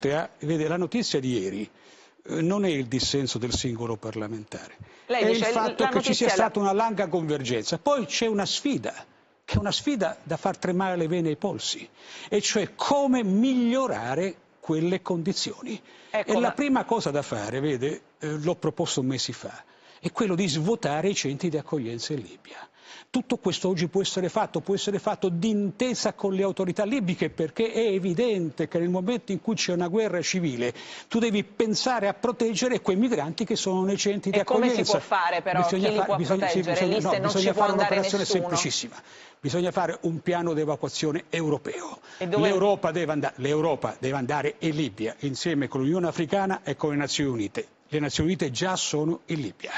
Vede, la notizia di ieri eh, non è il dissenso del singolo parlamentare, Lei è il fatto che ci sia la... stata una larga convergenza. Poi c'è una sfida, che è una sfida da far tremare le vene e i polsi, e cioè come migliorare quelle condizioni. Ecco, e ma... la prima cosa da fare, vede, eh, l'ho proposto mesi fa, è quello di svuotare i centri di accoglienza in Libia. Tutto questo oggi può essere fatto, può essere fatto d'intesa con le autorità libiche perché è evidente che nel momento in cui c'è una guerra civile tu devi pensare a proteggere quei migranti che sono nei centri e di accoglienza. come si può fare però? Bisogna Chi fa- può bisogna, proteggere? Sì, bisogna, no, bisogna fare un'operazione semplicissima. Bisogna fare un piano di evacuazione europeo. Dove... L'Europa, deve andare, L'Europa deve andare in Libia insieme con l'Unione Africana e con le Nazioni Unite. Le Nazioni Unite già sono in Libia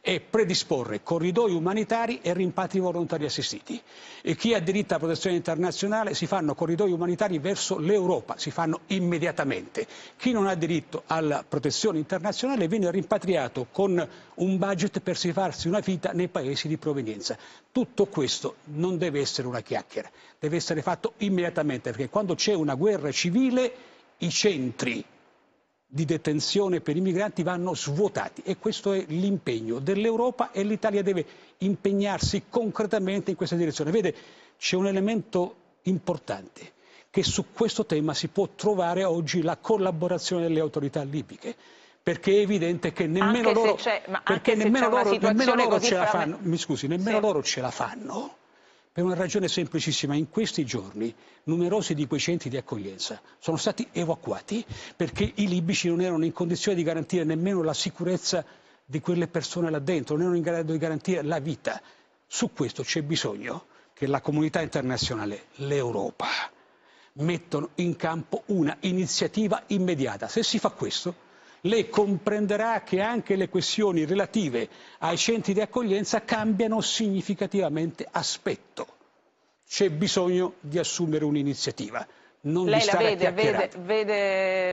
è predisporre corridoi umanitari e rimpatri volontari assistiti. E chi ha diritto alla protezione internazionale si fanno corridoi umanitari verso l'Europa, si fanno immediatamente. Chi non ha diritto alla protezione internazionale viene rimpatriato con un budget per si farsi una vita nei paesi di provenienza. Tutto questo non deve essere una chiacchiera, deve essere fatto immediatamente perché quando c'è una guerra civile i centri di detenzione per i migranti vanno svuotati e questo è l'impegno dell'Europa e l'Italia deve impegnarsi concretamente in questa direzione. Vede, c'è un elemento importante che su questo tema si può trovare oggi la collaborazione delle autorità libiche perché è evidente che nemmeno loro, ce la fanno, mi scusi, nemmeno sì. loro ce la fanno per una ragione semplicissima, in questi giorni numerosi di quei centri di accoglienza sono stati evacuati perché i libici non erano in condizione di garantire nemmeno la sicurezza di quelle persone là dentro, non erano in grado di garantire la vita. Su questo c'è bisogno che la comunità internazionale, l'Europa, mettano in campo una iniziativa immediata. Se si fa questo, lei comprenderà che anche le questioni relative ai centri di accoglienza cambiano significativamente aspetto. C'è bisogno di assumere un'iniziativa. Non lei di stare la vede, vede, vede...